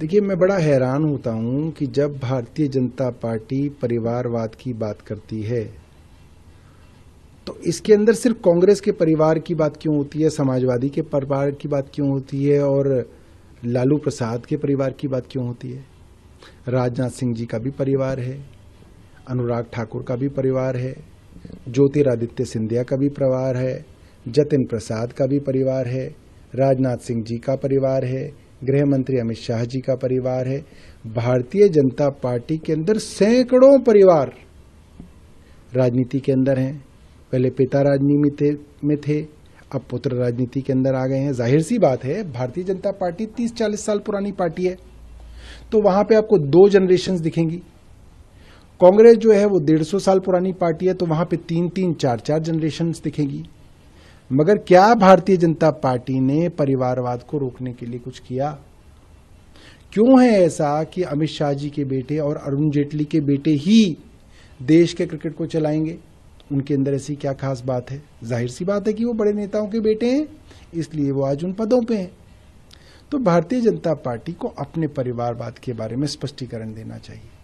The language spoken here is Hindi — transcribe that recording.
देखिए मैं बड़ा हैरान होता हूं कि जब भारतीय जनता पार्टी परिवारवाद की बात करती है तो इसके अंदर सिर्फ कांग्रेस के परिवार की बात क्यों होती है समाजवादी के परिवार की बात क्यों होती है और लालू प्रसाद के परिवार की बात क्यों होती है राजनाथ सिंह जी का भी परिवार है अनुराग ठाकुर का भी परिवार है ज्योतिरादित्य सिंधिया का भी परिवार है जतिन प्रसाद का भी परिवार है राजनाथ सिंह जी का परिवार है गृह मंत्री अमित शाह जी का परिवार है भारतीय जनता पार्टी के अंदर सैकड़ों परिवार राजनीति के अंदर हैं पहले पिता राजनीति में थे अब पुत्र राजनीति के अंदर आ गए हैं जाहिर सी बात है भारतीय जनता पार्टी तीस चालीस साल पुरानी पार्टी है तो वहां पे आपको दो जनरेशन दिखेंगी कांग्रेस जो है वो डेढ़ सौ साल पुरानी पार्टी है तो वहां पे तीन तीन चार चार जनरेशन दिखेगी मगर क्या भारतीय जनता पार्टी ने परिवारवाद को रोकने के लिए कुछ किया क्यों है ऐसा कि अमित शाह जी के बेटे और अरुण जेटली के बेटे ही देश के क्रिकेट को चलाएंगे उनके अंदर ऐसी क्या खास बात है जाहिर सी बात है कि वो बड़े नेताओं के बेटे हैं इसलिए वो आज उन पदों पे हैं तो भारतीय जनता पार्टी को अपने परिवारवाद के बारे में स्पष्टीकरण देना चाहिए